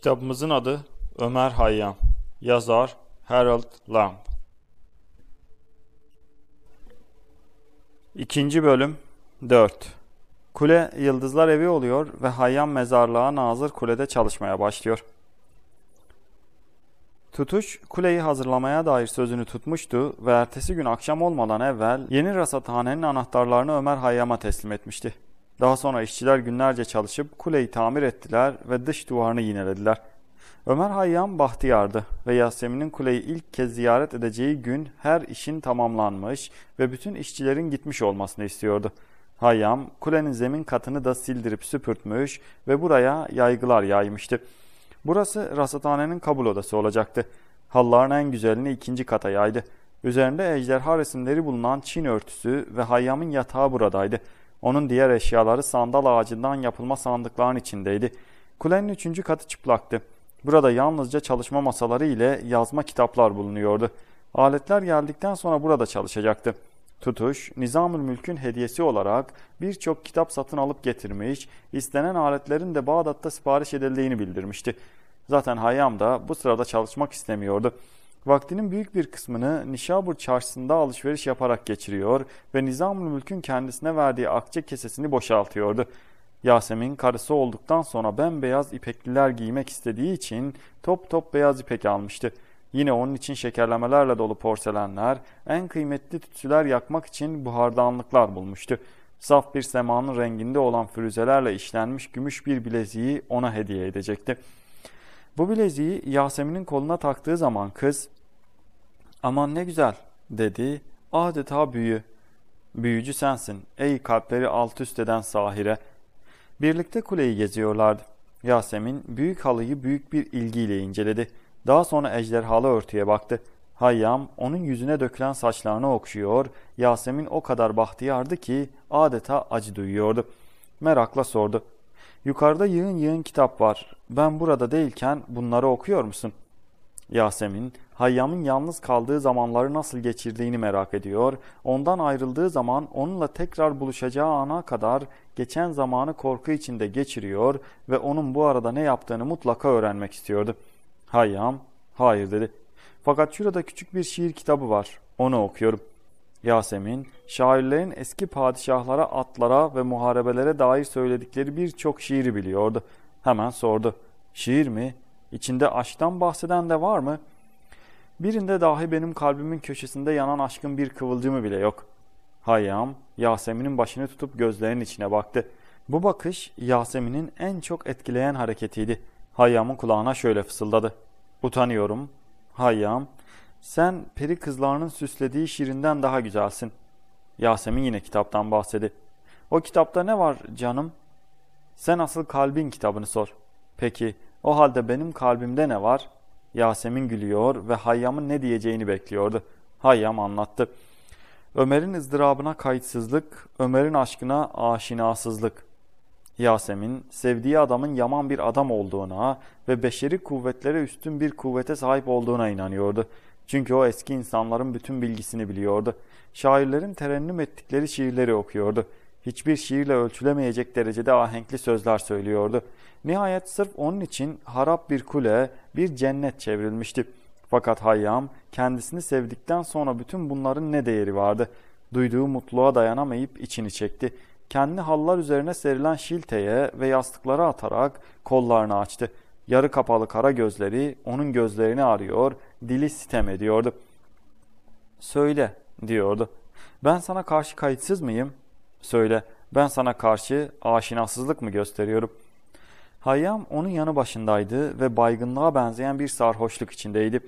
Kitabımızın adı Ömer Hayyam. Yazar Harold Lamb. İkinci bölüm 4. Kule Yıldızlar Evi oluyor ve Hayyam mezarlığa nazır kulede çalışmaya başlıyor. Tutuş, kuleyi hazırlamaya dair sözünü tutmuştu ve ertesi gün akşam olmadan evvel yeni rasathanenin anahtarlarını Ömer Hayyam'a teslim etmişti. Daha sonra işçiler günlerce çalışıp kuleyi tamir ettiler ve dış duvarını yinelediler. Ömer Hayyam bahtiyardı ve Yasemin'in kuleyi ilk kez ziyaret edeceği gün her işin tamamlanmış ve bütün işçilerin gitmiş olmasını istiyordu. Hayyam kulenin zemin katını da sildirip süpürtmüş ve buraya yaygılar yaymıştı. Burası rasathanenin kabul odası olacaktı. Halların en güzelini ikinci kata yaydı. Üzerinde ejderha resimleri bulunan Çin örtüsü ve Hayyam'ın yatağı buradaydı. Onun diğer eşyaları sandal ağacından yapılma sandıkların içindeydi. Kulenin üçüncü katı çıplaktı. Burada yalnızca çalışma masaları ile yazma kitaplar bulunuyordu. Aletler geldikten sonra burada çalışacaktı. Tutuş, Nizamül Mülk'ün hediyesi olarak birçok kitap satın alıp getirmiş, istenen aletlerin de Bağdat'ta sipariş edildiğini bildirmişti. Zaten Hayyam da bu sırada çalışmak istemiyordu. Vaktinin büyük bir kısmını Nişabur çarşısında alışveriş yaparak geçiriyor ve Nizamül Mülk'ün kendisine verdiği akçe kesesini boşaltıyordu. Yasemin karısı olduktan sonra bembeyaz ipekliler giymek istediği için top top beyaz ipek almıştı. Yine onun için şekerlemelerle dolu porselenler, en kıymetli tütsüler yakmak için buhardanlıklar bulmuştu. Saf bir semanın renginde olan füruzelerle işlenmiş gümüş bir bileziği ona hediye edecekti.'' Bu bileziği Yasemin'in koluna taktığı zaman kız aman ne güzel dedi adeta büyü. Büyücü sensin ey kalpleri alt üst eden sahire. Birlikte kuleyi geziyorlardı. Yasemin büyük halıyı büyük bir ilgiyle inceledi. Daha sonra ejderhalı örtüye baktı. Hayyam onun yüzüne dökülen saçlarını okşuyor. Yasemin o kadar bahtiyardı ki adeta acı duyuyordu. Merakla sordu. Yukarıda yığın yığın kitap var. Ben burada değilken bunları okuyor musun? Yasemin, Hayyam'ın yalnız kaldığı zamanları nasıl geçirdiğini merak ediyor. Ondan ayrıldığı zaman onunla tekrar buluşacağı ana kadar geçen zamanı korku içinde geçiriyor ve onun bu arada ne yaptığını mutlaka öğrenmek istiyordu. Hayyam, hayır dedi. Fakat şurada küçük bir şiir kitabı var. Onu okuyorum. Yasemin, şairlerin eski padişahlara, atlara ve muharebelere dair söyledikleri birçok şiiri biliyordu. Hemen sordu. Şiir mi? İçinde aşktan bahseden de var mı? Birinde dahi benim kalbimin köşesinde yanan aşkın bir kıvılcımı bile yok. Hayyam, Yasemin'in başını tutup gözlerinin içine baktı. Bu bakış Yasemin'in en çok etkileyen hareketiydi. Hayyam'ın kulağına şöyle fısıldadı. Utanıyorum. Hayyam, sen peri kızlarının süslediği şirinden daha güzelsin. Yasemin yine kitaptan bahsedi. O kitapta ne var canım? Sen asıl kalbin kitabını sor. Peki o halde benim kalbimde ne var? Yasemin gülüyor ve Hayyam'ın ne diyeceğini bekliyordu. Hayyam anlattı. Ömer'in ızdırabına kayıtsızlık, Ömer'in aşkına aşinasızlık. Yasemin, sevdiği adamın yaman bir adam olduğuna ve beşeri kuvvetlere üstün bir kuvvete sahip olduğuna inanıyordu. Çünkü o eski insanların bütün bilgisini biliyordu. Şairlerin terennüm ettikleri şiirleri okuyordu. Hiçbir şiirle ölçülemeyecek derecede ahenkli sözler söylüyordu. Nihayet sırf onun için harap bir kule, bir cennet çevrilmişti. Fakat Hayyam kendisini sevdikten sonra bütün bunların ne değeri vardı? Duyduğu mutluğa dayanamayıp içini çekti. Kendi hallar üzerine serilen şilteye ve yastıklara atarak kollarını açtı. Yarı kapalı kara gözleri onun gözlerini arıyor dili sitem ediyordu. Söyle diyordu. Ben sana karşı kayıtsız mıyım? Söyle ben sana karşı aşinasızlık mı gösteriyorum? Hayyam onun yanı başındaydı ve baygınlığa benzeyen bir sarhoşluk içindeydi.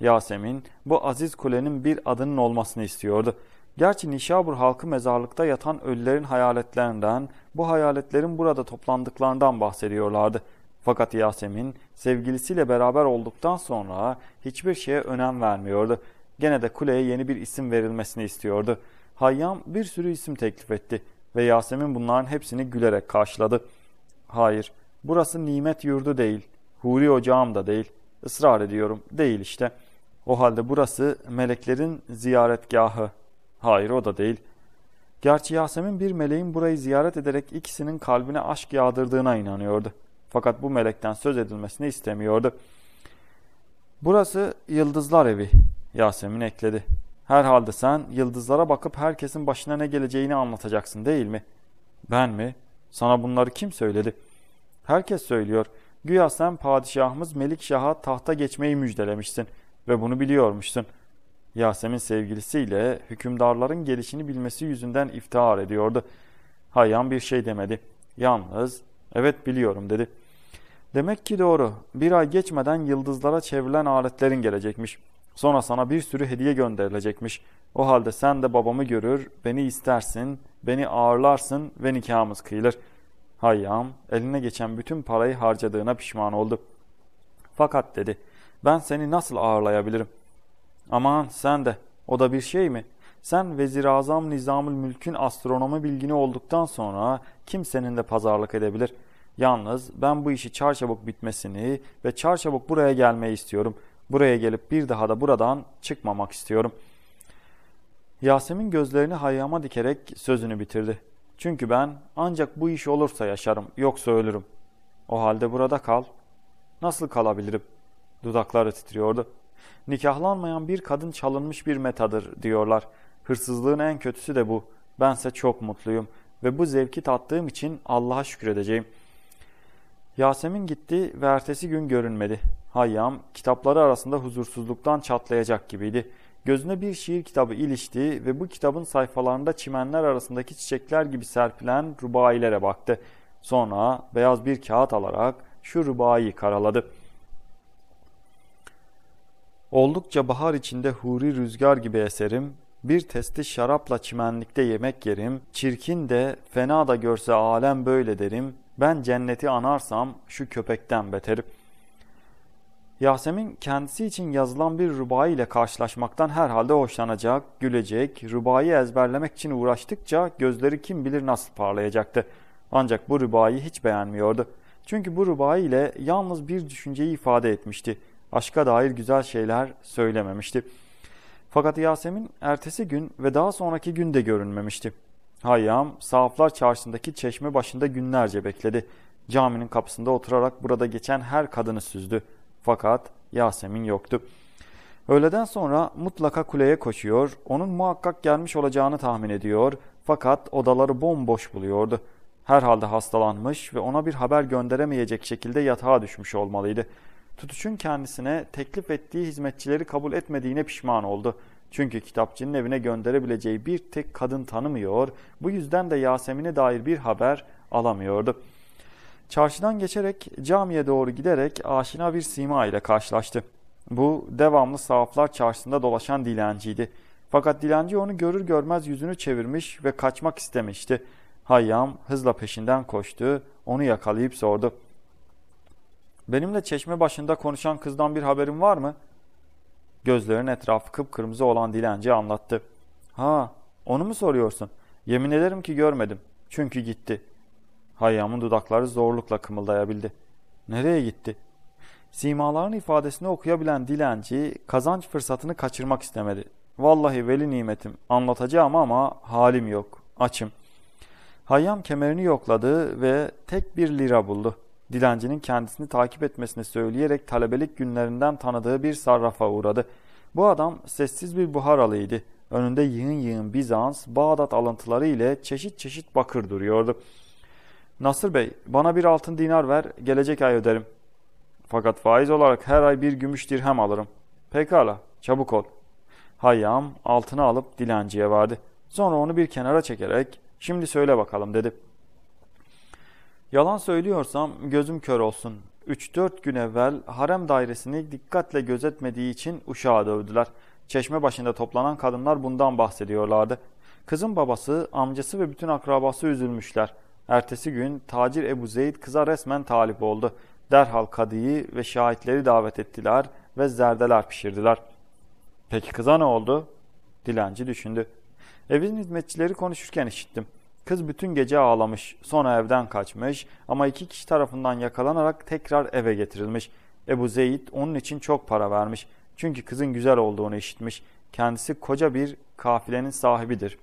Yasemin bu aziz kulenin bir adının olmasını istiyordu. Gerçi Nişabur halkı mezarlıkta yatan ölülerin hayaletlerinden, bu hayaletlerin burada toplandıklarından bahsediyorlardı. Fakat Yasemin sevgilisiyle beraber olduktan sonra hiçbir şeye önem vermiyordu. Gene de kuleye yeni bir isim verilmesini istiyordu. Hayyam bir sürü isim teklif etti ve Yasemin bunların hepsini gülerek karşıladı. Hayır, burası nimet yurdu değil, huri ocağım da değil, ısrar ediyorum, değil işte. O halde burası meleklerin ziyaretgahı. Hayır o da değil. Gerçi Yasemin bir meleğin burayı ziyaret ederek ikisinin kalbine aşk yağdırdığına inanıyordu. Fakat bu melekten söz edilmesini istemiyordu. Burası yıldızlar evi Yasemin ekledi. Herhalde sen yıldızlara bakıp herkesin başına ne geleceğini anlatacaksın değil mi? Ben mi? Sana bunları kim söyledi? Herkes söylüyor. Güya sen padişahımız Şah'a tahta geçmeyi müjdelemişsin ve bunu biliyormuşsun. Yasemin sevgilisiyle hükümdarların gelişini bilmesi yüzünden iftihar ediyordu. Hayyan bir şey demedi. Yalnız, evet biliyorum dedi. Demek ki doğru. Bir ay geçmeden yıldızlara çevrilen aletlerin gelecekmiş. Sonra sana bir sürü hediye gönderilecekmiş. O halde sen de babamı görür, beni istersin, beni ağırlarsın ve nikahımız kıyılır. Hayyam eline geçen bütün parayı harcadığına pişman oldu. Fakat dedi, ben seni nasıl ağırlayabilirim? Aman sen de, o da bir şey mi? Sen Vezir Azam Nizamül Mülk'ün astronomi bilgini olduktan sonra kimsenin de pazarlık edebilir.'' Yalnız ben bu işi çarçabuk bitmesini ve çarçabuk buraya gelmeyi istiyorum. Buraya gelip bir daha da buradan çıkmamak istiyorum. Yasemin gözlerini Hayyam'a dikerek sözünü bitirdi. Çünkü ben ancak bu iş olursa yaşarım, yoksa ölürüm. O halde burada kal. Nasıl kalabilirim? Dudakları titriyordu. Nikahlanmayan bir kadın çalınmış bir metadır diyorlar. Hırsızlığın en kötüsü de bu. Bense çok mutluyum ve bu zevki tattığım için Allah'a şükredeceğim.'' Yasemin gitti ve ertesi gün görünmedi. Hayyam kitapları arasında huzursuzluktan çatlayacak gibiydi. Gözüne bir şiir kitabı ilişti ve bu kitabın sayfalarında çimenler arasındaki çiçekler gibi serpilen rubailere baktı. Sonra beyaz bir kağıt alarak şu rubayı karaladı. Oldukça bahar içinde huri rüzgar gibi eserim, bir testi şarapla çimenlikte yemek yerim, çirkin de fena da görse alem böyle derim, ben cenneti anarsam şu köpekten beterim. Yasemin kendisi için yazılan bir rubayı ile karşılaşmaktan herhalde hoşlanacak, gülecek, rubayı ezberlemek için uğraştıkça gözleri kim bilir nasıl parlayacaktı. Ancak bu rubayı hiç beğenmiyordu. Çünkü bu rubayı ile yalnız bir düşünceyi ifade etmişti. Aşka dair güzel şeyler söylememişti. Fakat Yasemin ertesi gün ve daha sonraki günde görünmemişti. Hayyam, sahaflar Çarşısındaki çeşme başında günlerce bekledi. Caminin kapısında oturarak burada geçen her kadını süzdü. Fakat Yasemin yoktu. Öğleden sonra mutlaka kuleye koşuyor, onun muhakkak gelmiş olacağını tahmin ediyor fakat odaları bomboş buluyordu. Herhalde hastalanmış ve ona bir haber gönderemeyecek şekilde yatağa düşmüş olmalıydı. Tutuş'un kendisine teklif ettiği hizmetçileri kabul etmediğine pişman oldu.'' Çünkü kitapçının evine gönderebileceği bir tek kadın tanımıyor. Bu yüzden de Yasemin'e dair bir haber alamıyordu. Çarşıdan geçerek camiye doğru giderek aşina bir sima ile karşılaştı. Bu devamlı sahaflar çarşısında dolaşan dilenciydi. Fakat dilenci onu görür görmez yüzünü çevirmiş ve kaçmak istemişti. Hayyam hızla peşinden koştu, onu yakalayıp sordu. ''Benimle çeşme başında konuşan kızdan bir haberin var mı?'' Gözlerin etrafı kıpkırmızı olan dilenci anlattı. Ha onu mu soruyorsun? Yemin ederim ki görmedim. Çünkü gitti. Hayyam'ın dudakları zorlukla kımıldayabildi. Nereye gitti? Simaların ifadesini okuyabilen dilenci kazanç fırsatını kaçırmak istemedi. Vallahi veli nimetim anlatacağım ama halim yok. Açım. Hayyam kemerini yokladı ve tek bir lira buldu dilencinin kendisini takip etmesini söyleyerek talebelik günlerinden tanıdığı bir sarrafa uğradı. Bu adam sessiz bir Buharalıydı. Önünde yığın yığın Bizans, Bağdat alıntıları ile çeşit çeşit bakır duruyordu. Nasır Bey, bana bir altın dinar ver, gelecek ay öderim. Fakat faiz olarak her ay bir gümüş dirhem alırım. Pekala, çabuk ol. Hayyam altını alıp dilenciye verdi. Sonra onu bir kenara çekerek, şimdi söyle bakalım dedi.'' Yalan söylüyorsam gözüm kör olsun. 3-4 gün evvel harem dairesini dikkatle gözetmediği için uşağı dövdüler. Çeşme başında toplanan kadınlar bundan bahsediyorlardı. Kızın babası, amcası ve bütün akrabası üzülmüşler. Ertesi gün tacir Ebu Zeyd kıza resmen talip oldu. Derhal kadıyı ve şahitleri davet ettiler ve zerdeler pişirdiler. Peki kıza ne oldu? Dilenci düşündü. Evin hizmetçileri konuşurken işittim. Kız bütün gece ağlamış, sonra evden kaçmış ama iki kişi tarafından yakalanarak tekrar eve getirilmiş. Ebu Zeyd onun için çok para vermiş. Çünkü kızın güzel olduğunu işitmiş. Kendisi koca bir kafilenin sahibidir.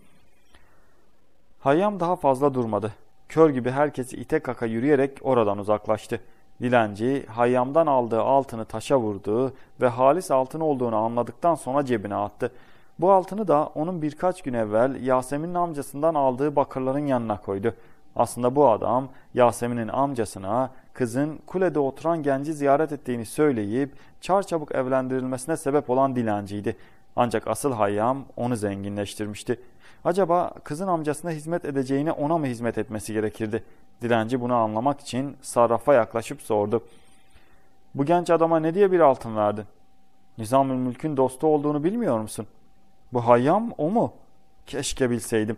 Hayyam daha fazla durmadı. Kör gibi herkesi ite kaka yürüyerek oradan uzaklaştı. Dilenci Hayyam'dan aldığı altını taşa vurdu ve halis altın olduğunu anladıktan sonra cebine attı. Bu altını da onun birkaç gün evvel Yasemin'in amcasından aldığı bakırların yanına koydu. Aslında bu adam Yasemin'in amcasına kızın kulede oturan genci ziyaret ettiğini söyleyip çarçabuk evlendirilmesine sebep olan dilenciydi. Ancak asıl hayyam onu zenginleştirmişti. Acaba kızın amcasına hizmet edeceğine ona mı hizmet etmesi gerekirdi? Dilenci bunu anlamak için sarrafa yaklaşıp sordu. Bu genç adama ne diye bir altın verdin? Nizamül Mülk'ün dostu olduğunu bilmiyor musun? Bu hayyam o mu? Keşke bilseydim.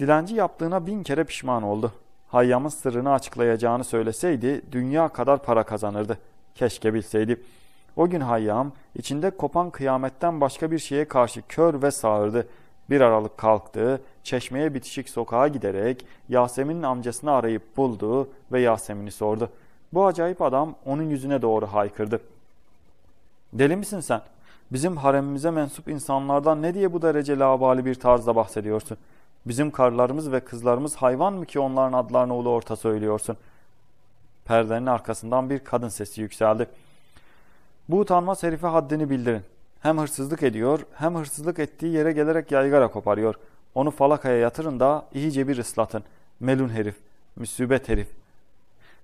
Dilenci yaptığına bin kere pişman oldu. Hayyamın sırrını açıklayacağını söyleseydi dünya kadar para kazanırdı. Keşke bilseydi. O gün hayyam içinde kopan kıyametten başka bir şeye karşı kör ve sağırdı. Bir aralık kalktı, çeşmeye bitişik sokağa giderek Yasemin'in amcasını arayıp buldu ve Yasemin'i sordu. Bu acayip adam onun yüzüne doğru haykırdı. ''Deli misin sen? Bizim haremimize mensup insanlardan ne diye bu derece labali bir tarzda bahsediyorsun? Bizim karılarımız ve kızlarımız hayvan mı ki onların adlarını ulu orta söylüyorsun? Perdenin arkasından bir kadın sesi yükseldi. Bu utanma herife haddini bildirin. Hem hırsızlık ediyor hem hırsızlık ettiği yere gelerek yaygara koparıyor. Onu falakaya yatırın da iyice bir ıslatın. Melun herif, müsibet herif.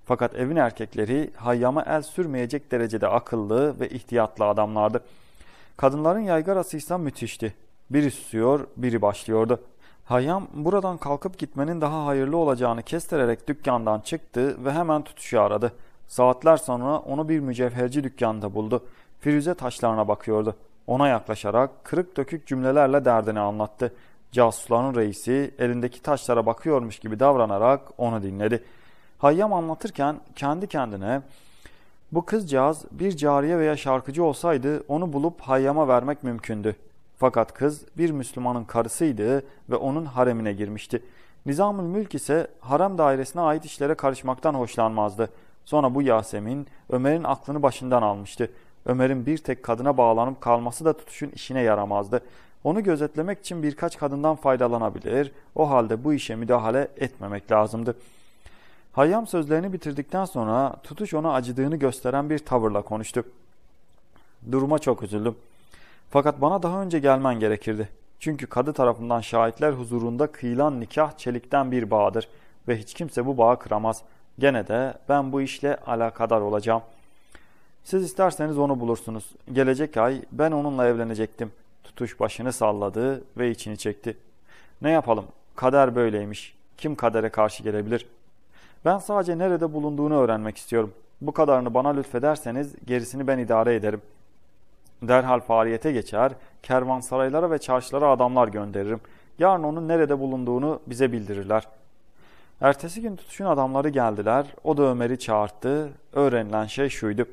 Fakat evin erkekleri hayyama el sürmeyecek derecede akıllı ve ihtiyatlı adamlardı.'' Kadınların yaygarası İslam müthişti. Biri susuyor, biri başlıyordu. Hayyam buradan kalkıp gitmenin daha hayırlı olacağını kestirerek dükkandan çıktı ve hemen tutuşu aradı. Saatler sonra onu bir mücevherci dükkanında buldu. Firuze taşlarına bakıyordu. Ona yaklaşarak kırık dökük cümlelerle derdini anlattı. Casusların reisi elindeki taşlara bakıyormuş gibi davranarak onu dinledi. Hayyam anlatırken kendi kendine bu kızcağız bir cariye veya şarkıcı olsaydı onu bulup hayyama vermek mümkündü. Fakat kız bir Müslümanın karısıydı ve onun haremine girmişti. Nizamül Mülk ise harem dairesine ait işlere karışmaktan hoşlanmazdı. Sonra bu Yasemin Ömer'in aklını başından almıştı. Ömer'in bir tek kadına bağlanıp kalması da tutuşun işine yaramazdı. Onu gözetlemek için birkaç kadından faydalanabilir, o halde bu işe müdahale etmemek lazımdı.'' Hayyam sözlerini bitirdikten sonra tutuş ona acıdığını gösteren bir tavırla konuştu. Duruma çok üzüldüm. Fakat bana daha önce gelmen gerekirdi. Çünkü kadı tarafından şahitler huzurunda kıyılan nikah çelikten bir bağdır ve hiç kimse bu bağı kıramaz. Gene de ben bu işle alakadar olacağım. Siz isterseniz onu bulursunuz. Gelecek ay ben onunla evlenecektim. Tutuş başını salladı ve içini çekti. Ne yapalım? Kader böyleymiş. Kim kadere karşı gelebilir?'' Ben sadece nerede bulunduğunu öğrenmek istiyorum. Bu kadarını bana lütfederseniz gerisini ben idare ederim. Derhal faaliyete geçer, kervansaraylara ve çarşılara adamlar gönderirim. Yarın onun nerede bulunduğunu bize bildirirler. Ertesi gün tutuşun adamları geldiler. O da Ömer'i çağırttı. Öğrenilen şey şuydu.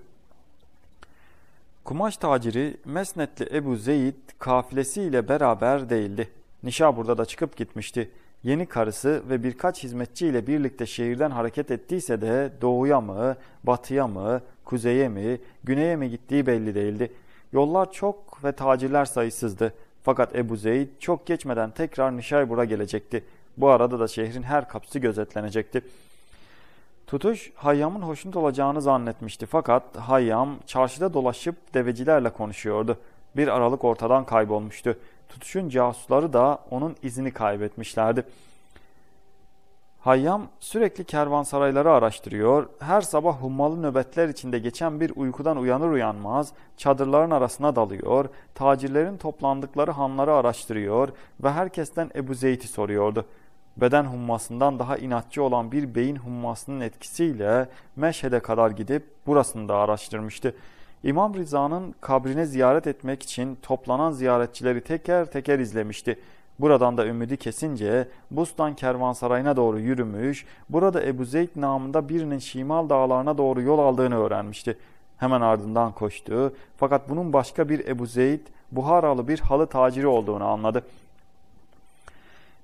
Kumaş taciri Mesnetli Ebu Zeyd kafilesiyle beraber değildi. Nişabur'da da çıkıp gitmişti yeni karısı ve birkaç hizmetçi ile birlikte şehirden hareket ettiyse de doğuya mı, batıya mı, kuzeye mi, güneye mi gittiği belli değildi. Yollar çok ve tacirler sayısızdı. Fakat Ebu Zeyd çok geçmeden tekrar Nişaybur'a gelecekti. Bu arada da şehrin her kapısı gözetlenecekti. Tutuş Hayyam'ın hoşnut olacağını zannetmişti fakat Hayyam çarşıda dolaşıp devecilerle konuşuyordu. Bir aralık ortadan kaybolmuştu tutuşun casusları da onun izini kaybetmişlerdi. Hayyam sürekli kervansarayları araştırıyor, her sabah hummalı nöbetler içinde geçen bir uykudan uyanır uyanmaz çadırların arasına dalıyor, tacirlerin toplandıkları hanları araştırıyor ve herkesten Ebu Zeyti soruyordu. Beden hummasından daha inatçı olan bir beyin hummasının etkisiyle Meşhed'e kadar gidip burasını da araştırmıştı. İmam Rıza'nın kabrine ziyaret etmek için toplanan ziyaretçileri teker teker izlemişti. Buradan da ümidi kesince Bustan kervansarayına doğru yürümüş, burada Ebu Zeyd namında birinin Şimal dağlarına doğru yol aldığını öğrenmişti. Hemen ardından koştu fakat bunun başka bir Ebu Zeyd, Buharalı bir halı taciri olduğunu anladı.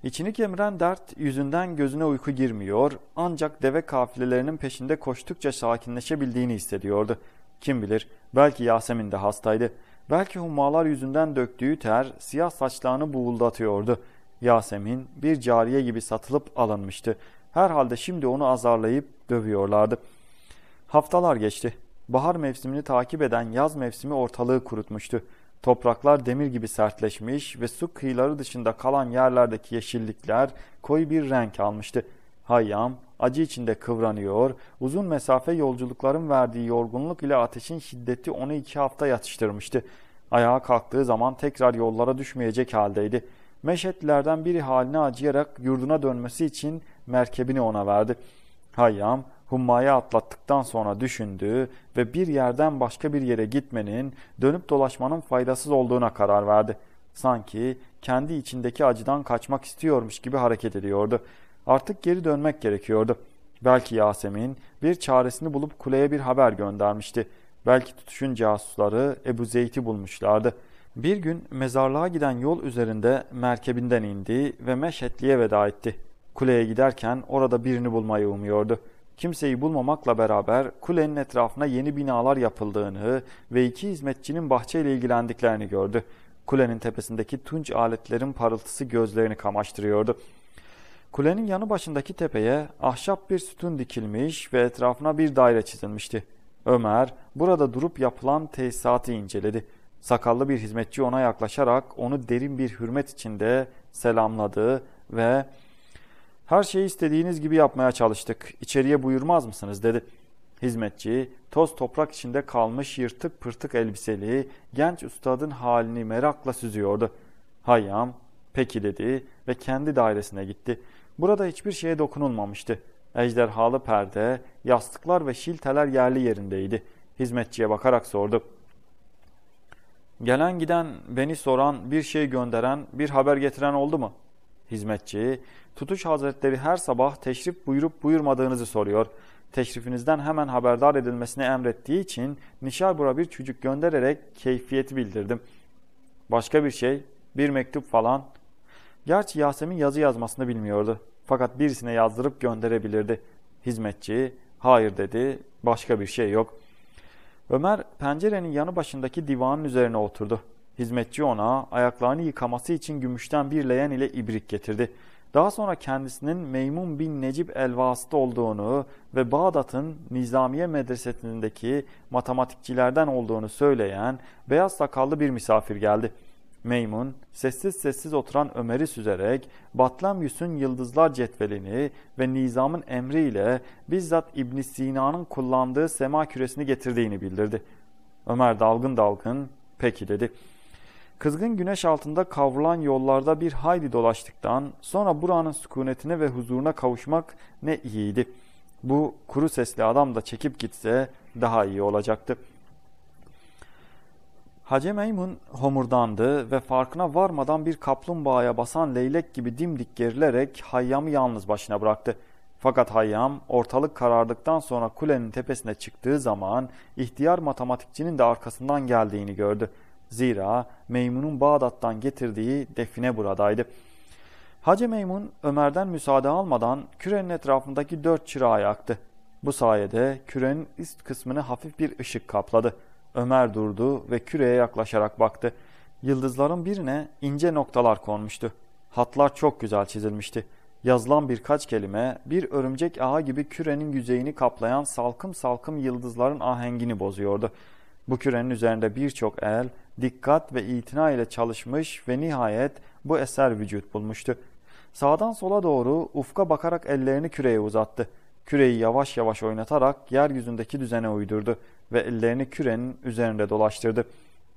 İçini kemiren dert yüzünden gözüne uyku girmiyor ancak deve kafilelerinin peşinde koştukça sakinleşebildiğini hissediyordu. Kim bilir belki Yasemin de hastaydı. Belki hummalar yüzünden döktüğü ter siyah saçlarını buğuldatıyordu. Yasemin bir cariye gibi satılıp alınmıştı. Herhalde şimdi onu azarlayıp dövüyorlardı. Haftalar geçti. Bahar mevsimini takip eden yaz mevsimi ortalığı kurutmuştu. Topraklar demir gibi sertleşmiş ve su kıyıları dışında kalan yerlerdeki yeşillikler koyu bir renk almıştı. Hayyam acı içinde kıvranıyor, uzun mesafe yolculukların verdiği yorgunluk ile ateşin şiddeti onu iki hafta yatıştırmıştı. Ayağa kalktığı zaman tekrar yollara düşmeyecek haldeydi. Meşetlilerden biri haline acıyarak yurduna dönmesi için merkebini ona verdi. Hayyam hummayı atlattıktan sonra düşündü ve bir yerden başka bir yere gitmenin, dönüp dolaşmanın faydasız olduğuna karar verdi. Sanki kendi içindeki acıdan kaçmak istiyormuş gibi hareket ediyordu. Artık geri dönmek gerekiyordu. Belki Yasemin bir çaresini bulup kuleye bir haber göndermişti. Belki tutuşun casusları Ebu Zeyt'i bulmuşlardı. Bir gün mezarlığa giden yol üzerinde merkebinden indi ve Meşhetli'ye veda etti. Kuleye giderken orada birini bulmayı umuyordu. Kimseyi bulmamakla beraber kulenin etrafına yeni binalar yapıldığını ve iki hizmetçinin bahçeyle ilgilendiklerini gördü. Kulenin tepesindeki tunç aletlerin parıltısı gözlerini kamaştırıyordu. Kulenin yanı başındaki tepeye ahşap bir sütun dikilmiş ve etrafına bir daire çizilmişti. Ömer burada durup yapılan tesisatı inceledi. Sakallı bir hizmetçi ona yaklaşarak onu derin bir hürmet içinde selamladı ve ''Her şeyi istediğiniz gibi yapmaya çalıştık. İçeriye buyurmaz mısınız?'' dedi. Hizmetçi, toz toprak içinde kalmış yırtık pırtık elbiseli genç ustadın halini merakla süzüyordu. Hayyam, peki dedi ve kendi dairesine gitti.'' Burada hiçbir şeye dokunulmamıştı. Ejderhalı perde, yastıklar ve şilteler yerli yerindeydi. Hizmetçiye bakarak sordu. Gelen giden, beni soran, bir şey gönderen, bir haber getiren oldu mu? Hizmetçi, tutuş hazretleri her sabah teşrif buyurup buyurmadığınızı soruyor. Teşrifinizden hemen haberdar edilmesini emrettiği için Nişarbur'a bir çocuk göndererek keyfiyeti bildirdim. Başka bir şey, bir mektup falan. Gerçi Yasemin yazı yazmasını bilmiyordu. Fakat birisine yazdırıp gönderebilirdi. Hizmetçi hayır dedi başka bir şey yok. Ömer pencerenin yanı başındaki divanın üzerine oturdu. Hizmetçi ona ayaklarını yıkaması için gümüşten bir leğen ile ibrik getirdi. Daha sonra kendisinin Meymun bin Necip el olduğunu ve Bağdat'ın Nizamiye medresesindeki matematikçilerden olduğunu söyleyen beyaz sakallı bir misafir geldi.'' Meymun sessiz sessiz oturan Ömer'i süzerek Batlamyus'un yıldızlar cetvelini ve nizamın emriyle bizzat İbn Sina'nın kullandığı sema küresini getirdiğini bildirdi. Ömer dalgın dalgın peki dedi. Kızgın güneş altında kavrulan yollarda bir haydi dolaştıktan sonra buranın sükunetine ve huzuruna kavuşmak ne iyiydi. Bu kuru sesli adam da çekip gitse daha iyi olacaktı.'' Hacı Meymun homurdandı ve farkına varmadan bir kaplumbağaya basan leylek gibi dimdik gerilerek Hayyam'ı yalnız başına bıraktı. Fakat Hayyam ortalık karardıktan sonra kulenin tepesine çıktığı zaman ihtiyar matematikçinin de arkasından geldiğini gördü. Zira Meymun'un Bağdat'tan getirdiği define buradaydı. Hacı Meymun Ömer'den müsaade almadan kürenin etrafındaki dört çırağı yaktı. Bu sayede kürenin üst kısmını hafif bir ışık kapladı. Ömer durdu ve küreye yaklaşarak baktı. Yıldızların birine ince noktalar konmuştu. Hatlar çok güzel çizilmişti. Yazılan birkaç kelime bir örümcek ağı gibi kürenin yüzeyini kaplayan salkım salkım yıldızların ahengini bozuyordu. Bu kürenin üzerinde birçok el, dikkat ve itina ile çalışmış ve nihayet bu eser vücut bulmuştu. Sağdan sola doğru ufka bakarak ellerini küreye uzattı. Küreyi yavaş yavaş oynatarak yeryüzündeki düzene uydurdu ve ellerini kürenin üzerinde dolaştırdı.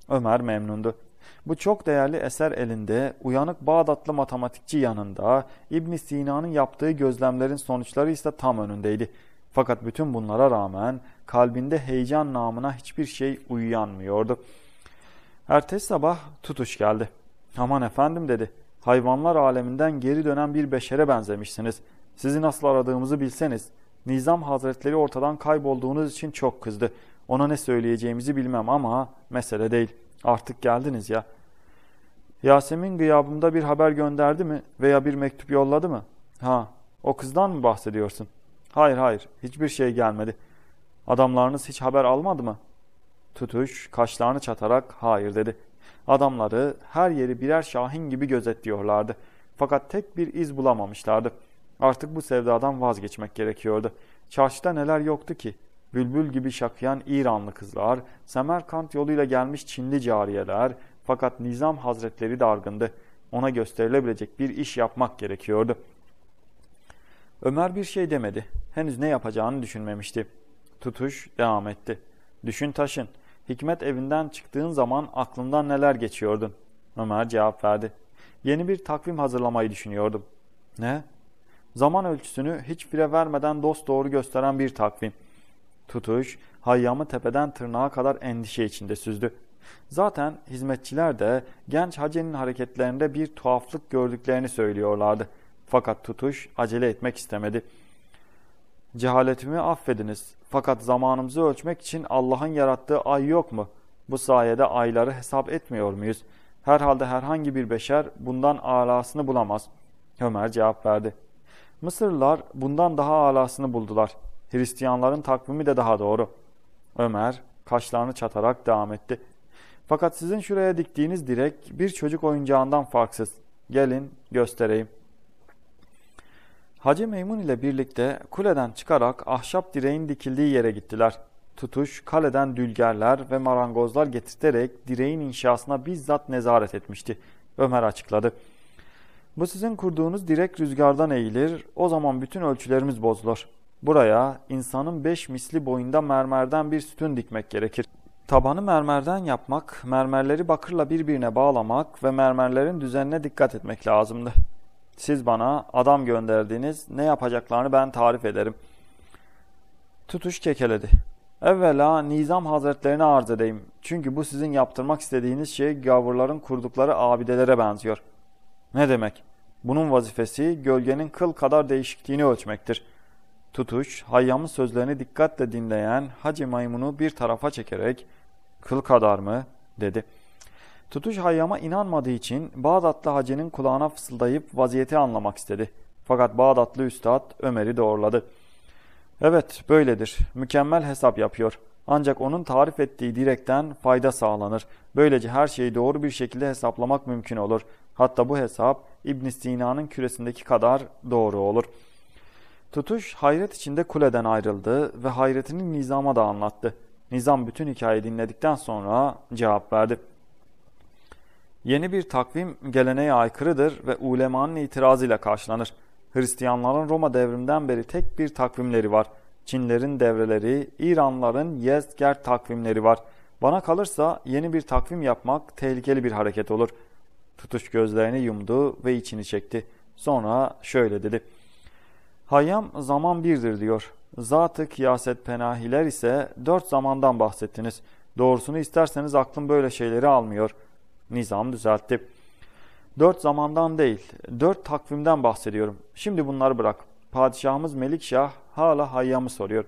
Ömer memnundu. Bu çok değerli eser elinde, uyanık Bağdatlı matematikçi yanında, İbn Sina'nın yaptığı gözlemlerin sonuçları ise tam önündeydi. Fakat bütün bunlara rağmen kalbinde heyecan namına hiçbir şey uyuyanmıyordu. Ertesi sabah tutuş geldi. Aman efendim dedi, hayvanlar aleminden geri dönen bir beşere benzemişsiniz. Sizi nasıl aradığımızı bilseniz. Nizam hazretleri ortadan kaybolduğunuz için çok kızdı. Ona ne söyleyeceğimizi bilmem ama mesele değil. Artık geldiniz ya. Yasemin gıyabımda bir haber gönderdi mi veya bir mektup yolladı mı? Ha, o kızdan mı bahsediyorsun? Hayır hayır, hiçbir şey gelmedi. Adamlarınız hiç haber almadı mı? Tutuş kaşlarını çatarak hayır dedi. Adamları her yeri birer şahin gibi gözetliyorlardı. Fakat tek bir iz bulamamışlardı. Artık bu sevdadan vazgeçmek gerekiyordu. Çarşıda neler yoktu ki? bülbül gibi şakyan İranlı kızlar, Semerkant yoluyla gelmiş Çinli cariyeler fakat Nizam Hazretleri dargındı. Ona gösterilebilecek bir iş yapmak gerekiyordu. Ömer bir şey demedi. Henüz ne yapacağını düşünmemişti. Tutuş devam etti. Düşün taşın. Hikmet evinden çıktığın zaman aklından neler geçiyordun? Ömer cevap verdi. Yeni bir takvim hazırlamayı düşünüyordum. Ne? Zaman ölçüsünü hiç fire vermeden dost doğru gösteren bir takvim tutuş, hayyamı tepeden tırnağa kadar endişe içinde süzdü. Zaten hizmetçiler de genç hacenin hareketlerinde bir tuhaflık gördüklerini söylüyorlardı. Fakat tutuş acele etmek istemedi. Cehaletimi affediniz fakat zamanımızı ölçmek için Allah'ın yarattığı ay yok mu? Bu sayede ayları hesap etmiyor muyuz? Herhalde herhangi bir beşer bundan alasını bulamaz. Ömer cevap verdi. Mısırlılar bundan daha alasını buldular. Hristiyanların takvimi de daha doğru. Ömer kaşlarını çatarak devam etti. Fakat sizin şuraya diktiğiniz direk bir çocuk oyuncağından farksız. Gelin göstereyim. Hacı Meymun ile birlikte kuleden çıkarak ahşap direğin dikildiği yere gittiler. Tutuş kaleden dülgerler ve marangozlar getirterek direğin inşasına bizzat nezaret etmişti. Ömer açıkladı. Bu sizin kurduğunuz direk rüzgardan eğilir, o zaman bütün ölçülerimiz bozulur. Buraya insanın beş misli boyunda mermerden bir sütun dikmek gerekir. Tabanı mermerden yapmak, mermerleri bakırla birbirine bağlamak ve mermerlerin düzenine dikkat etmek lazımdı. Siz bana adam gönderdiniz, ne yapacaklarını ben tarif ederim. Tutuş kekeledi. Evvela Nizam Hazretlerine arz edeyim. Çünkü bu sizin yaptırmak istediğiniz şey gavurların kurdukları abidelere benziyor. Ne demek? Bunun vazifesi gölgenin kıl kadar değişikliğini ölçmektir.'' tutuş, hayyamın sözlerini dikkatle dinleyen Hacı Maymun'u bir tarafa çekerek kıl kadar mı dedi. Tutuş hayyama inanmadığı için Bağdatlı hacının kulağına fısıldayıp vaziyeti anlamak istedi. Fakat Bağdatlı üstad Ömer'i doğruladı. Evet böyledir. Mükemmel hesap yapıyor. Ancak onun tarif ettiği direkten fayda sağlanır. Böylece her şeyi doğru bir şekilde hesaplamak mümkün olur. Hatta bu hesap İbn Sina'nın küresindeki kadar doğru olur.'' Tutuş hayret içinde kuleden ayrıldı ve hayretini Nizam'a da anlattı. Nizam bütün hikayeyi dinledikten sonra cevap verdi. Yeni bir takvim geleneğe aykırıdır ve ulemanın itirazıyla karşılanır. Hristiyanların Roma devrimden beri tek bir takvimleri var. Çinlerin devreleri, İranların Yezger takvimleri var. Bana kalırsa yeni bir takvim yapmak tehlikeli bir hareket olur. Tutuş gözlerini yumdu ve içini çekti. Sonra şöyle dedi. Hayyam zaman birdir diyor. Zat-ı kiyaset penahiler ise dört zamandan bahsettiniz. Doğrusunu isterseniz aklım böyle şeyleri almıyor. Nizam düzeltti. Dört zamandan değil, dört takvimden bahsediyorum. Şimdi bunları bırak. Padişahımız Melikşah hala Hayyam'ı soruyor.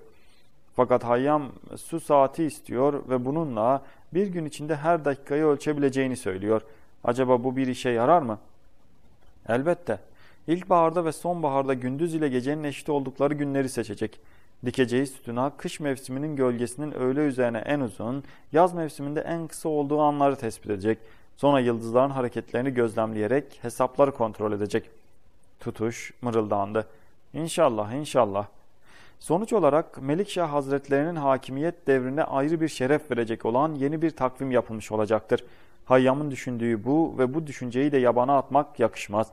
Fakat Hayyam su saati istiyor ve bununla bir gün içinde her dakikayı ölçebileceğini söylüyor. Acaba bu bir işe yarar mı? Elbette. İlkbaharda ve sonbaharda gündüz ile gecenin eşit oldukları günleri seçecek. Dikeceği sütuna kış mevsiminin gölgesinin öğle üzerine en uzun, yaz mevsiminde en kısa olduğu anları tespit edecek. Sonra yıldızların hareketlerini gözlemleyerek hesapları kontrol edecek. Tutuş mırıldandı. İnşallah, inşallah. Sonuç olarak Melikşah Hazretlerinin hakimiyet devrine ayrı bir şeref verecek olan yeni bir takvim yapılmış olacaktır. Hayyam'ın düşündüğü bu ve bu düşünceyi de yabana atmak yakışmaz.''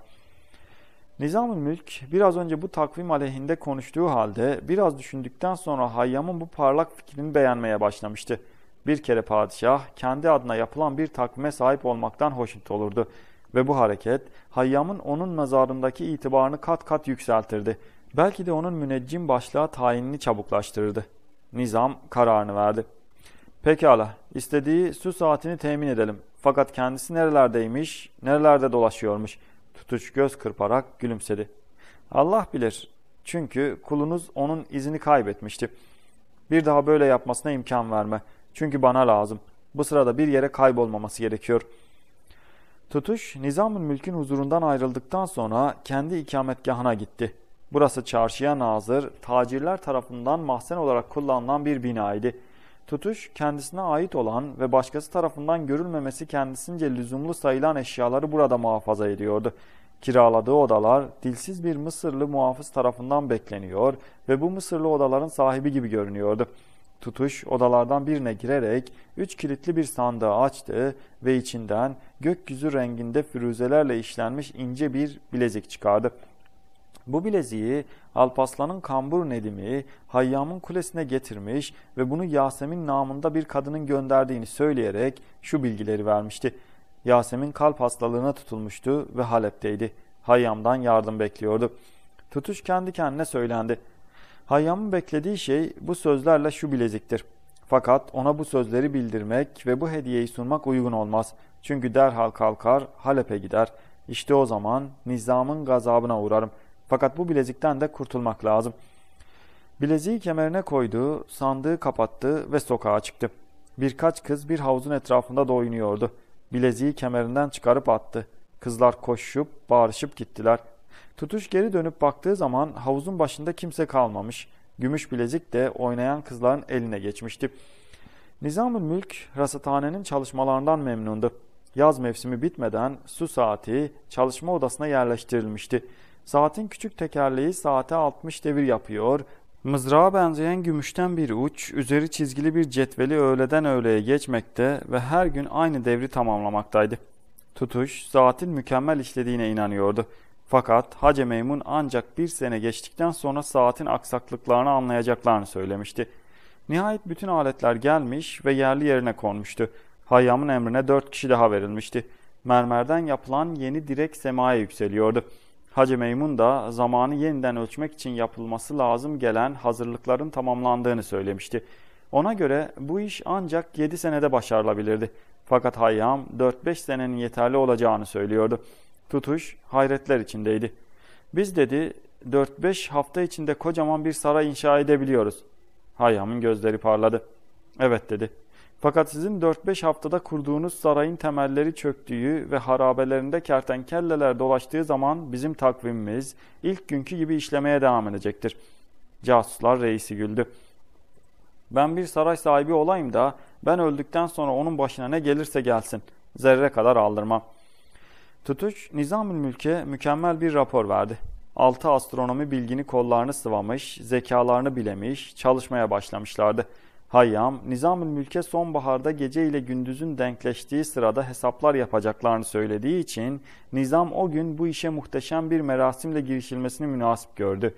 Nizam-ı Mülk biraz önce bu takvim aleyhinde konuştuğu halde biraz düşündükten sonra Hayyam'ın bu parlak fikrini beğenmeye başlamıştı. Bir kere padişah kendi adına yapılan bir takvime sahip olmaktan hoşnut olurdu ve bu hareket Hayyam'ın onun mezarındaki itibarını kat kat yükseltirdi. Belki de onun müneccim başlığa tayinini çabuklaştırırdı. Nizam kararını verdi. Pekala, istediği su saatini temin edelim. Fakat kendisi nerelerdeymiş, nerelerde dolaşıyormuş.'' Tutuş göz kırparak gülümsedi. Allah bilir çünkü kulunuz onun izini kaybetmişti. Bir daha böyle yapmasına imkan verme. Çünkü bana lazım. Bu sırada bir yere kaybolmaması gerekiyor. Tutuş, Nizamül Mülk'ün huzurundan ayrıldıktan sonra kendi ikametgahına gitti. Burası çarşıya nazır, tacirler tarafından mahzen olarak kullanılan bir binaydı. Tutuş, kendisine ait olan ve başkası tarafından görülmemesi kendisince lüzumlu sayılan eşyaları burada muhafaza ediyordu. Kiraladığı odalar dilsiz bir Mısırlı muhafız tarafından bekleniyor ve bu Mısırlı odaların sahibi gibi görünüyordu. Tutuş odalardan birine girerek üç kilitli bir sandığı açtı ve içinden gökyüzü renginde firuzelerle işlenmiş ince bir bilezik çıkardı. Bu bileziği Alpaslan'ın kambur Nedim'i Hayyam'ın kulesine getirmiş ve bunu Yasemin namında bir kadının gönderdiğini söyleyerek şu bilgileri vermişti. Yasemin kalp hastalığına tutulmuştu ve Halep'teydi. Hayyam'dan yardım bekliyordu. Tutuş kendi kendine söylendi. Hayyam'ın beklediği şey bu sözlerle şu bileziktir. Fakat ona bu sözleri bildirmek ve bu hediyeyi sunmak uygun olmaz. Çünkü derhal kalkar, Halep'e gider. İşte o zaman nizamın gazabına uğrarım.'' Fakat bu bilezikten de kurtulmak lazım. Bileziği kemerine koydu, sandığı kapattı ve sokağa çıktı. Birkaç kız bir havuzun etrafında da oynuyordu. Bileziği kemerinden çıkarıp attı. Kızlar koşup bağırışıp gittiler. Tutuş geri dönüp baktığı zaman havuzun başında kimse kalmamış. Gümüş bilezik de oynayan kızların eline geçmişti. Nizam-ı Mülk rasathanenin çalışmalarından memnundu. Yaz mevsimi bitmeden su saati çalışma odasına yerleştirilmişti. Saatin küçük tekerleği saate 60 devir yapıyor. Mızrağa benzeyen gümüşten bir uç, üzeri çizgili bir cetveli öğleden öğleye geçmekte ve her gün aynı devri tamamlamaktaydı. Tutuş, saatin mükemmel işlediğine inanıyordu. Fakat Hacı Meymun ancak bir sene geçtikten sonra saatin aksaklıklarını anlayacaklarını söylemişti. Nihayet bütün aletler gelmiş ve yerli yerine konmuştu. Hayyam'ın emrine dört kişi daha verilmişti. Mermerden yapılan yeni direk semaya yükseliyordu.'' Hacı Meymun da zamanı yeniden ölçmek için yapılması lazım gelen hazırlıkların tamamlandığını söylemişti. Ona göre bu iş ancak 7 senede başarılabilirdi. Fakat Hayyam 4-5 senenin yeterli olacağını söylüyordu. Tutuş hayretler içindeydi. Biz dedi 4-5 hafta içinde kocaman bir saray inşa edebiliyoruz. Hayyam'ın gözleri parladı. Evet dedi. Fakat sizin 4-5 haftada kurduğunuz sarayın temelleri çöktüğü ve harabelerinde kertenkelleler dolaştığı zaman bizim takvimimiz ilk günkü gibi işlemeye devam edecektir. Casuslar reisi güldü. Ben bir saray sahibi olayım da ben öldükten sonra onun başına ne gelirse gelsin. Zerre kadar aldırmam. Tutuç, Nizamül Mülk'e mükemmel bir rapor verdi. Altı astronomi bilgini kollarını sıvamış, zekalarını bilemiş, çalışmaya başlamışlardı. Hayyam, Nizamül Mülke sonbaharda gece ile gündüzün denkleştiği sırada hesaplar yapacaklarını söylediği için Nizam o gün bu işe muhteşem bir merasimle girişilmesini münasip gördü.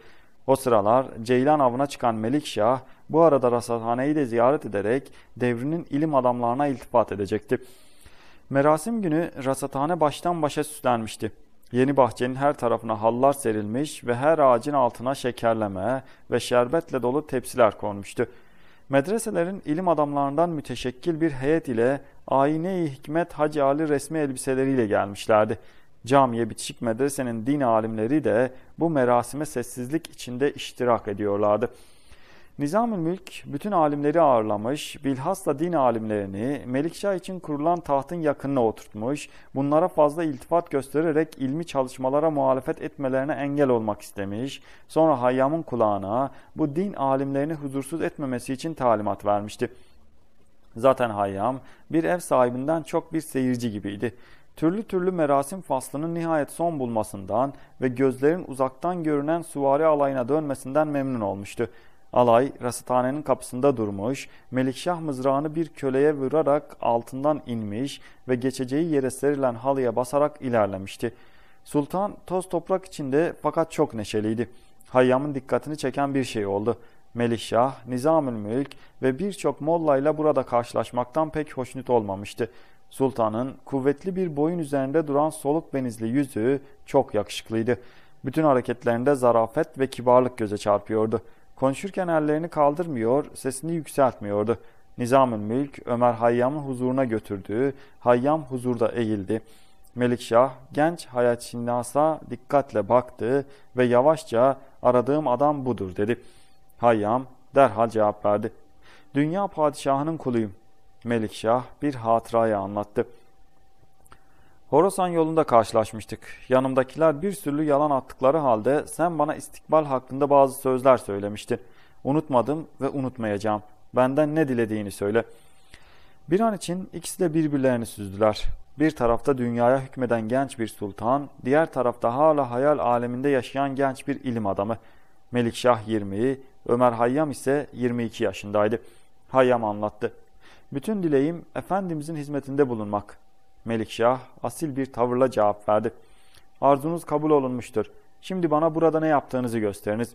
O sıralar Ceylan avına çıkan Melikşah bu arada rasathaneyi de ziyaret ederek devrinin ilim adamlarına iltifat edecekti. Merasim günü rasathane baştan başa süslenmişti. Yeni bahçenin her tarafına hallar serilmiş ve her ağacın altına şekerleme ve şerbetle dolu tepsiler konmuştu. Medreselerin ilim adamlarından müteşekkil bir heyet ile ayine-i hikmet Hacı Ali resmi elbiseleriyle gelmişlerdi. Camiye bitişik medresenin din alimleri de bu merasime sessizlik içinde iştirak ediyorlardı.'' Nizamül Mülk bütün alimleri ağırlamış, bilhassa din alimlerini Melikşah için kurulan tahtın yakınına oturtmuş, bunlara fazla iltifat göstererek ilmi çalışmalara muhalefet etmelerine engel olmak istemiş, sonra Hayyam'ın kulağına bu din alimlerini huzursuz etmemesi için talimat vermişti. Zaten Hayyam bir ev sahibinden çok bir seyirci gibiydi türlü türlü merasim faslının nihayet son bulmasından ve gözlerin uzaktan görünen suvari alayına dönmesinden memnun olmuştu. Alay rasathanenin kapısında durmuş, Melikşah mızrağını bir köleye vurarak altından inmiş ve geçeceği yere serilen halıya basarak ilerlemişti. Sultan toz toprak içinde fakat çok neşeliydi. Hayyam'ın dikkatini çeken bir şey oldu. Melikşah, Nizamül Mülk ve birçok mollayla burada karşılaşmaktan pek hoşnut olmamıştı. Sultanın kuvvetli bir boyun üzerinde duran soluk benizli yüzü çok yakışıklıydı. Bütün hareketlerinde zarafet ve kibarlık göze çarpıyordu. Konuşurken ellerini kaldırmıyor, sesini yükseltmiyordu. Nizamül Mülk Ömer Hayyam'ın huzuruna götürdüğü Hayyam huzurda eğildi. Melikşah genç hayat şinnasa dikkatle baktı ve yavaşça aradığım adam budur dedi. Hayyam derhal cevap verdi. Dünya padişahının kuluyum. Melikşah bir hatırayı anlattı. Horasan yolunda karşılaşmıştık. Yanımdakiler bir sürü yalan attıkları halde sen bana istikbal hakkında bazı sözler söylemiştin. Unutmadım ve unutmayacağım. Benden ne dilediğini söyle. Bir an için ikisi de birbirlerini süzdüler. Bir tarafta dünyaya hükmeden genç bir sultan, diğer tarafta hala hayal aleminde yaşayan genç bir ilim adamı. Melikşah 20'yi, Ömer Hayyam ise 22 yaşındaydı. Hayyam anlattı. Bütün dileğim Efendimizin hizmetinde bulunmak. Melikşah asil bir tavırla cevap verdi. Arzunuz kabul olunmuştur. Şimdi bana burada ne yaptığınızı gösteriniz.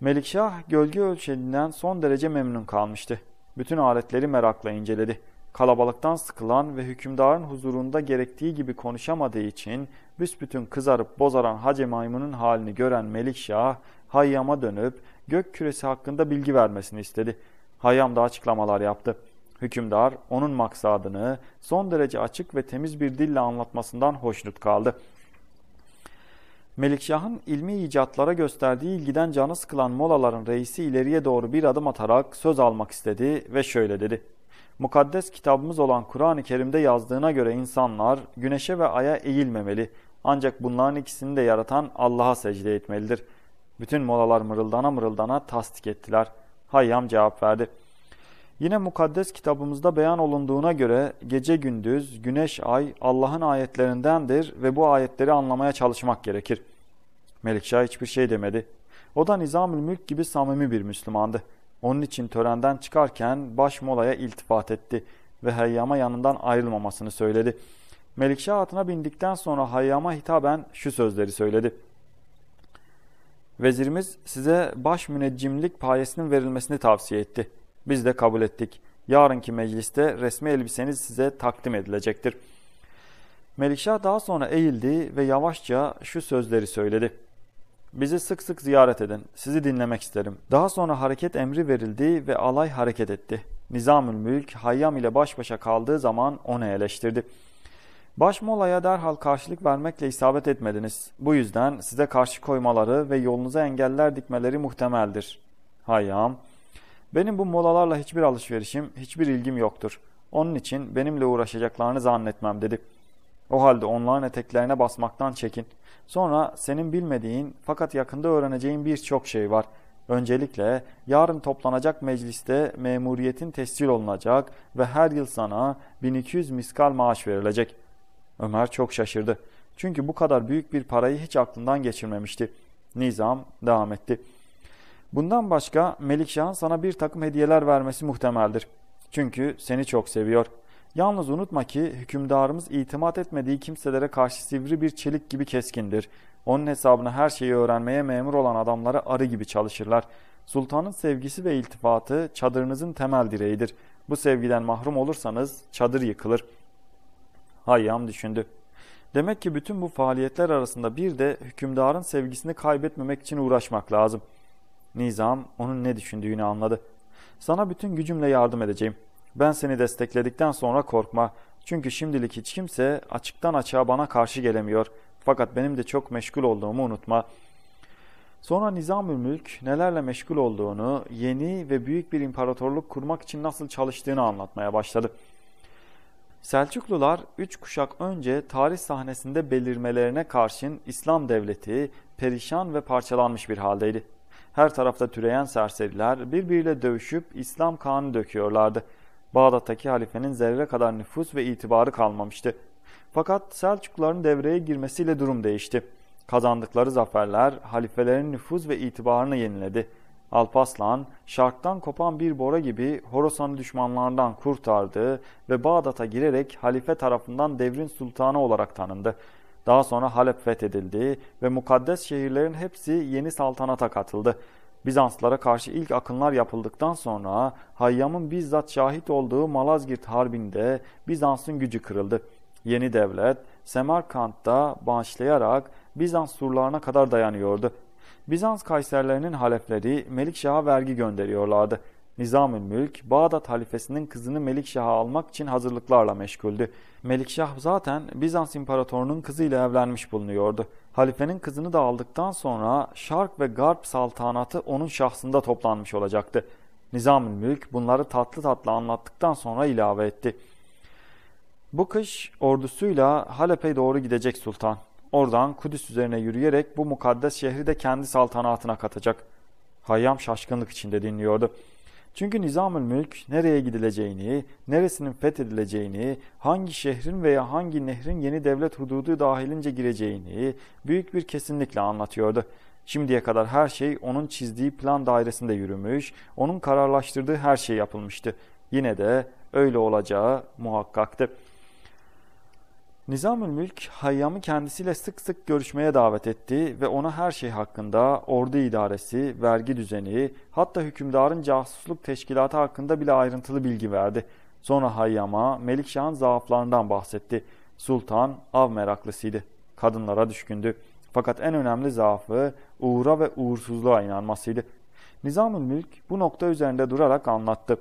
Melikşah gölge ölçelinden son derece memnun kalmıştı. Bütün aletleri merakla inceledi. Kalabalıktan sıkılan ve hükümdarın huzurunda gerektiği gibi konuşamadığı için büsbütün kızarıp bozaran Hacı Maymun'un halini gören Melikşah, Hayyam'a dönüp gök küresi hakkında bilgi vermesini istedi. Hayyam da açıklamalar yaptı. Hükümdar onun maksadını son derece açık ve temiz bir dille anlatmasından hoşnut kaldı. Melikşah'ın ilmi icatlara gösterdiği ilgiden canı sıkılan molaların reisi ileriye doğru bir adım atarak söz almak istedi ve şöyle dedi. Mukaddes kitabımız olan Kur'an-ı Kerim'de yazdığına göre insanlar güneşe ve aya eğilmemeli. Ancak bunların ikisini de yaratan Allah'a secde etmelidir. Bütün molalar mırıldana mırıldana tasdik ettiler. Hayyam cevap verdi. Yine mukaddes kitabımızda beyan olunduğuna göre gece gündüz, güneş ay Allah'ın ayetlerindendir ve bu ayetleri anlamaya çalışmak gerekir. Melikşah hiçbir şey demedi. O da Nizamül Mülk gibi samimi bir Müslümandı. Onun için törenden çıkarken baş molaya iltifat etti ve Hayyam'a yanından ayrılmamasını söyledi. Melikşah atına bindikten sonra Hayyam'a hitaben şu sözleri söyledi. Vezirimiz size baş müneccimlik payesinin verilmesini tavsiye etti. Biz de kabul ettik. Yarınki mecliste resmi elbiseniz size takdim edilecektir. Melikşah daha sonra eğildi ve yavaşça şu sözleri söyledi. Bizi sık sık ziyaret edin. Sizi dinlemek isterim. Daha sonra hareket emri verildi ve alay hareket etti. Nizamül Mülk Hayyam ile baş başa kaldığı zaman onu eleştirdi. Başmola'ya derhal karşılık vermekle isabet etmediniz. Bu yüzden size karşı koymaları ve yolunuza engeller dikmeleri muhtemeldir. Hayyam, benim bu molalarla hiçbir alışverişim, hiçbir ilgim yoktur. Onun için benimle uğraşacaklarını zannetmem dedi. O halde onların eteklerine basmaktan çekin. Sonra senin bilmediğin fakat yakında öğreneceğin birçok şey var. Öncelikle yarın toplanacak mecliste memuriyetin tescil olunacak ve her yıl sana 1200 miskal maaş verilecek. Ömer çok şaşırdı. Çünkü bu kadar büyük bir parayı hiç aklından geçirmemişti. Nizam devam etti. Bundan başka Melikşah'ın sana bir takım hediyeler vermesi muhtemeldir. Çünkü seni çok seviyor. Yalnız unutma ki hükümdarımız itimat etmediği kimselere karşı sivri bir çelik gibi keskindir. Onun hesabına her şeyi öğrenmeye memur olan adamlara arı gibi çalışırlar. Sultanın sevgisi ve iltifatı çadırınızın temel direğidir. Bu sevgiden mahrum olursanız çadır yıkılır. Hayyam düşündü. Demek ki bütün bu faaliyetler arasında bir de hükümdarın sevgisini kaybetmemek için uğraşmak lazım.'' Nizam onun ne düşündüğünü anladı. Sana bütün gücümle yardım edeceğim. Ben seni destekledikten sonra korkma. Çünkü şimdilik hiç kimse açıktan açığa bana karşı gelemiyor. Fakat benim de çok meşgul olduğumu unutma. Sonra Nizamül Mülk nelerle meşgul olduğunu, yeni ve büyük bir imparatorluk kurmak için nasıl çalıştığını anlatmaya başladı. Selçuklular üç kuşak önce tarih sahnesinde belirmelerine karşın İslam devleti perişan ve parçalanmış bir haldeydi. Her tarafta türeyen serseriler birbiriyle dövüşüp İslam kanı döküyorlardı. Bağdat'taki halifenin zerre kadar nüfus ve itibarı kalmamıştı. Fakat Selçukluların devreye girmesiyle durum değişti. Kazandıkları zaferler halifelerin nüfuz ve itibarını yeniledi. Alpaslan, şarktan kopan bir bora gibi Horasan'ı düşmanlardan kurtardı ve Bağdat'a girerek halife tarafından devrin sultanı olarak tanındı. Daha sonra Halep fethedildi ve mukaddes şehirlerin hepsi yeni saltanata katıldı. Bizanslara karşı ilk akınlar yapıldıktan sonra Hayyam'ın bizzat şahit olduğu Malazgirt Harbi'nde Bizans'ın gücü kırıldı. Yeni devlet Semerkant'ta başlayarak Bizans surlarına kadar dayanıyordu. Bizans kayserlerinin halefleri Melikşah'a vergi gönderiyorlardı. Nizamül Mülk, Bağdat halifesinin kızını Melikşah'a almak için hazırlıklarla meşguldü. Melikşah zaten Bizans imparatorunun kızıyla evlenmiş bulunuyordu. Halifenin kızını da aldıktan sonra Şark ve Garp saltanatı onun şahsında toplanmış olacaktı. Nizamül Mülk bunları tatlı tatlı anlattıktan sonra ilave etti. Bu kış ordusuyla Halep'e doğru gidecek sultan. Oradan Kudüs üzerine yürüyerek bu mukaddes şehri de kendi saltanatına katacak. Hayyam şaşkınlık içinde dinliyordu. Çünkü nizamül mülk nereye gidileceğini, neresinin fethedileceğini, hangi şehrin veya hangi nehrin yeni devlet hududu dahilince gireceğini büyük bir kesinlikle anlatıyordu. Şimdiye kadar her şey onun çizdiği plan dairesinde yürümüş, onun kararlaştırdığı her şey yapılmıştı. Yine de öyle olacağı muhakkaktı. Nizamül Mülk Hayyam'ı kendisiyle sık sık görüşmeye davet etti ve ona her şey hakkında ordu idaresi, vergi düzeni, hatta hükümdarın casusluk teşkilatı hakkında bile ayrıntılı bilgi verdi. Sonra Hayyam'a Melikşah'ın zaaflarından bahsetti. Sultan av meraklısıydı. Kadınlara düşkündü. Fakat en önemli zaafı uğra ve uğursuzluğa inanmasıydı. Nizamül Mülk bu nokta üzerinde durarak anlattı.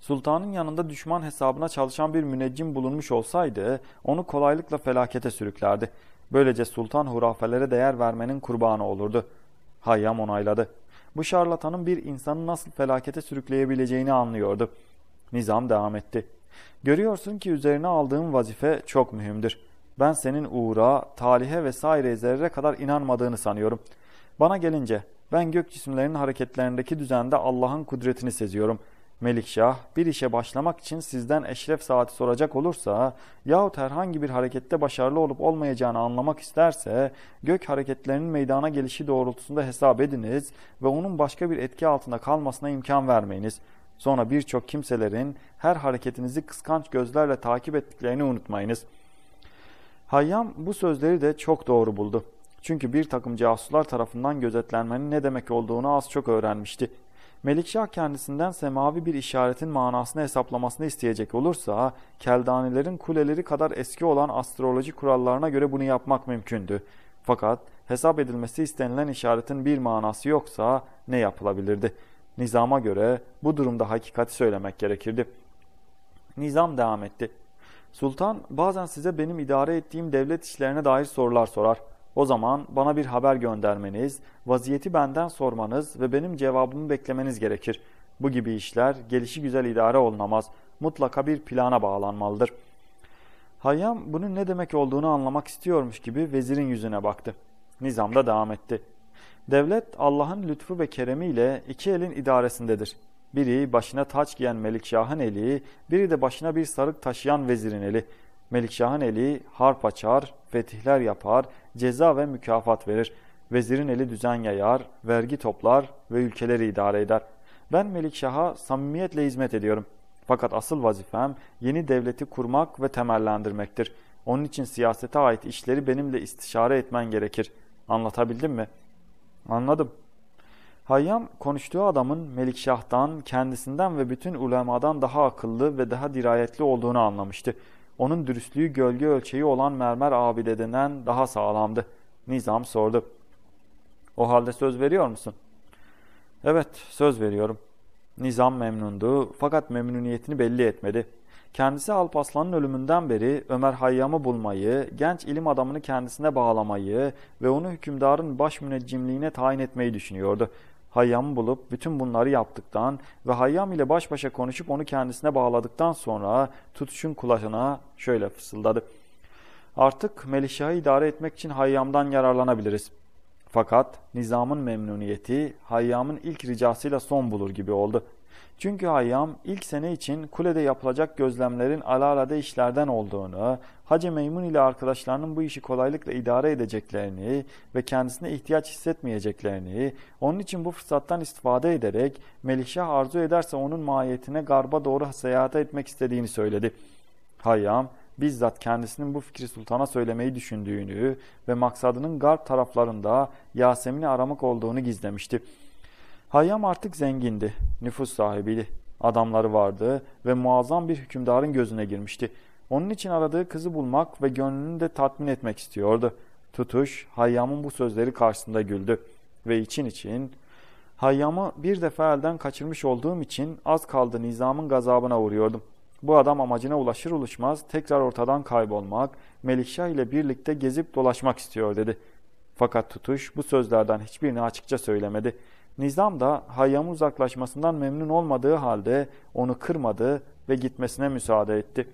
Sultanın yanında düşman hesabına çalışan bir müneccim bulunmuş olsaydı onu kolaylıkla felakete sürüklerdi. Böylece sultan hurafelere değer vermenin kurbanı olurdu. Hayyam onayladı. Bu şarlatanın bir insanı nasıl felakete sürükleyebileceğini anlıyordu. Nizam devam etti. Görüyorsun ki üzerine aldığım vazife çok mühimdir. Ben senin uğra, talihe vesaire zerre kadar inanmadığını sanıyorum. Bana gelince ben gök cisimlerinin hareketlerindeki düzende Allah'ın kudretini seziyorum.'' Melikşah bir işe başlamak için sizden eşref saati soracak olursa yahut herhangi bir harekette başarılı olup olmayacağını anlamak isterse gök hareketlerinin meydana gelişi doğrultusunda hesap ediniz ve onun başka bir etki altında kalmasına imkan vermeyiniz. Sonra birçok kimselerin her hareketinizi kıskanç gözlerle takip ettiklerini unutmayınız. Hayyam bu sözleri de çok doğru buldu. Çünkü bir takım casuslar tarafından gözetlenmenin ne demek olduğunu az çok öğrenmişti. Melikşah kendisinden semavi bir işaretin manasını hesaplamasını isteyecek olursa, keldanilerin kuleleri kadar eski olan astroloji kurallarına göre bunu yapmak mümkündü. Fakat hesap edilmesi istenilen işaretin bir manası yoksa ne yapılabilirdi? Nizama göre bu durumda hakikati söylemek gerekirdi. Nizam devam etti. Sultan bazen size benim idare ettiğim devlet işlerine dair sorular sorar. O zaman bana bir haber göndermeniz, vaziyeti benden sormanız ve benim cevabımı beklemeniz gerekir. Bu gibi işler gelişi güzel idare olunamaz. Mutlaka bir plana bağlanmalıdır. Hayyam bunun ne demek olduğunu anlamak istiyormuş gibi vezirin yüzüne baktı. Nizam da devam etti. Devlet Allah'ın lütfu ve keremiyle iki elin idaresindedir. Biri başına taç giyen Melikşah'ın eli, biri de başına bir sarık taşıyan vezirin eli. Melikşah'ın eli harp açar, fetihler yapar, ceza ve mükafat verir. Vezirin eli düzen yayar, vergi toplar ve ülkeleri idare eder. Ben Melikşah'a samimiyetle hizmet ediyorum. Fakat asıl vazifem yeni devleti kurmak ve temellendirmektir. Onun için siyasete ait işleri benimle istişare etmen gerekir. Anlatabildim mi? Anladım. Hayyam konuştuğu adamın Melikşah'tan, kendisinden ve bütün ulemadan daha akıllı ve daha dirayetli olduğunu anlamıştı onun dürüstlüğü gölge ölçeği olan mermer abidedinden daha sağlamdı. Nizam sordu. O halde söz veriyor musun? Evet, söz veriyorum. Nizam memnundu fakat memnuniyetini belli etmedi. Kendisi Alpaslan'ın ölümünden beri Ömer Hayyam'ı bulmayı, genç ilim adamını kendisine bağlamayı ve onu hükümdarın baş müneccimliğine tayin etmeyi düşünüyordu. Hayyam'ı bulup bütün bunları yaptıktan ve Hayyam ile baş başa konuşup onu kendisine bağladıktan sonra tutuşun kulağına şöyle fısıldadı. Artık Melişah'ı idare etmek için Hayyam'dan yararlanabiliriz. Fakat nizamın memnuniyeti Hayyam'ın ilk ricasıyla son bulur gibi oldu.'' Çünkü Hayyam ilk sene için kulede yapılacak gözlemlerin alalade işlerden olduğunu, Hacı Meymun ile arkadaşlarının bu işi kolaylıkla idare edeceklerini ve kendisine ihtiyaç hissetmeyeceklerini, onun için bu fırsattan istifade ederek Melihşah arzu ederse onun mahiyetine garba doğru seyahate etmek istediğini söyledi. Hayyam, bizzat kendisinin bu fikri sultana söylemeyi düşündüğünü ve maksadının garp taraflarında Yasemin'i aramak olduğunu gizlemişti. Hayyam artık zengindi, nüfus sahibiydi. Adamları vardı ve muazzam bir hükümdarın gözüne girmişti. Onun için aradığı kızı bulmak ve gönlünü de tatmin etmek istiyordu. Tutuş, Hayyam'ın bu sözleri karşısında güldü ve için için Hayyam'ı bir defa elden kaçırmış olduğum için az kaldı nizamın gazabına uğruyordum. Bu adam amacına ulaşır ulaşmaz tekrar ortadan kaybolmak, Melikşah ile birlikte gezip dolaşmak istiyor dedi. Fakat Tutuş bu sözlerden hiçbirini açıkça söylemedi. Nizam da Hayyam'ın uzaklaşmasından memnun olmadığı halde onu kırmadı ve gitmesine müsaade etti.